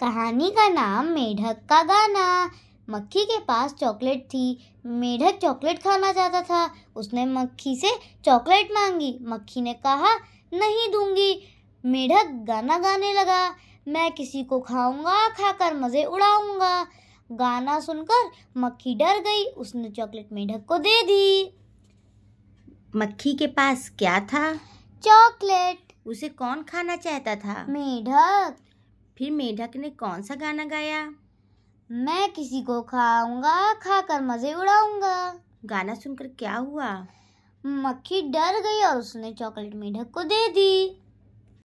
कहानी का नाम मेढक का गाना मक्खी के पास चॉकलेट थी मेढक चॉकलेट खाना चाहता था उसने मक्खी से चॉकलेट मांगी मक्खी ने कहा नहीं दूंगी मेढक गाना गाने लगा मैं किसी को खाऊंगा खाकर मज़े उड़ाऊंगा गाना सुनकर मक्खी डर गई उसने चॉकलेट मेढक को दे दी मक्खी के पास क्या था चॉकलेट उसे कौन खाना चाहता था मेढक फिर मेढक ने कौन सा गाना गाया मैं किसी को खाऊंगा खाकर मजे उड़ाऊंगा गाना सुनकर क्या हुआ मक्खी डर गई और उसने चॉकलेट मेढक को दे दी